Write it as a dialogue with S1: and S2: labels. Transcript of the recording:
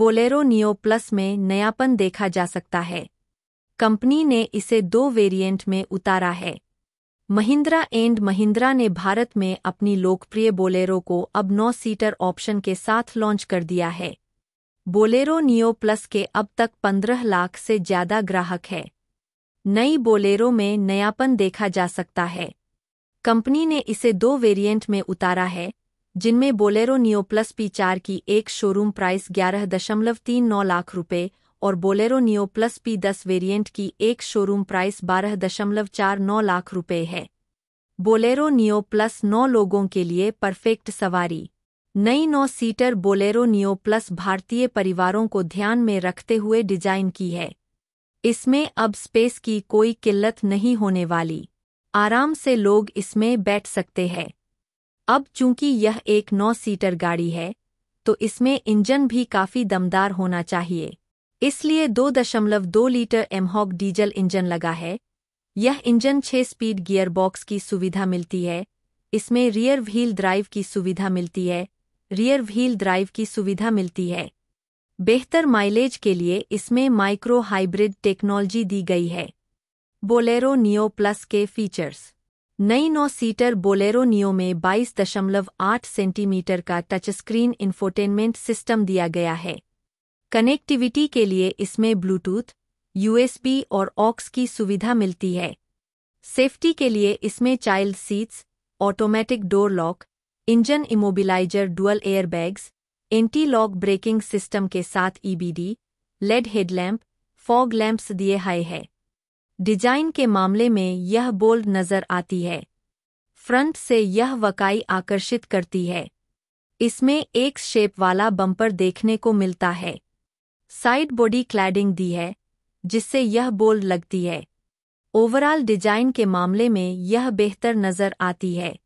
S1: Bolero Neo plus में नयापन देखा जा सकता है कंपनी ने इसे दो वेरिएंट में उतारा है महिंद्रा एंड महिंद्रा ने भारत में अपनी लोकप्रिय बोलेरो को अब नौ सीटर ऑप्शन के साथ लॉन्च कर दिया है बोलेरो नियो प्लस के अब तक पंद्रह लाख से ज्यादा ग्राहक है नई बोलेरो में नयापन देखा जा सकता है कंपनी ने इसे दो वेरिएंट में उतारा है जिनमें बोलेरो नियो प्लस पी चार की एक शोरूम प्राइस ग्यारह दशमलव तीन नौ लाख रुपये और बोलेरो नियो प्लस पी दस वेरिएंट की एक शोरूम प्राइस बारह दशमलव चार नौ लाख रुपये है बोलेरो नियो प्लस नौ लोगों के लिए परफेक्ट सवारी नई नौ सीटर बोलेरो नियो प्लस भारतीय परिवारों को ध्यान में रखते हुए डिजाइन की है इसमें अब स्पेस की कोई किल्लत नहीं होने वाली आराम से लोग इसमें बैठ सकते हैं अब चूंकि यह एक नौ सीटर गाड़ी है तो इसमें इंजन भी काफ़ी दमदार होना चाहिए इसलिए दो दशमलव दो लीटर एमहॉक डीजल इंजन लगा है यह इंजन 6 स्पीड गियरबॉक्स की सुविधा मिलती है इसमें रियर व्हील ड्राइव की सुविधा मिलती है रियर व्हील ड्राइव की सुविधा मिलती है बेहतर माइलेज के लिए इसमें माइक्रो हाइब्रिड टेक्नोलॉजी दी गई है बोलेरो नियो प्लस के फीचर्स नई नौ सीटर बोलेरो नियो में 22.8 सेंटीमीटर का टचस्क्रीन इन्फोटेनमेंट सिस्टम दिया गया है कनेक्टिविटी के लिए इसमें ब्लूटूथ यूएसबी और ऑक्स की सुविधा मिलती है सेफ्टी के लिए इसमें child seats automatic door lock engine immobiliser dual airbags anti lock braking system के साथ EBD e LED headlamp fog lamps दिए हाए हैं डिजाइन के मामले में यह बोल्ड नजर आती है फ्रंट से यह वकाई आकर्षित करती है इसमें एक शेप वाला बम्पर देखने को मिलता है साइड बॉडी क्लैडिंग दी है जिससे यह बोल्ड लगती है ओवरऑल डिजाइन के मामले में यह बेहतर नजर आती है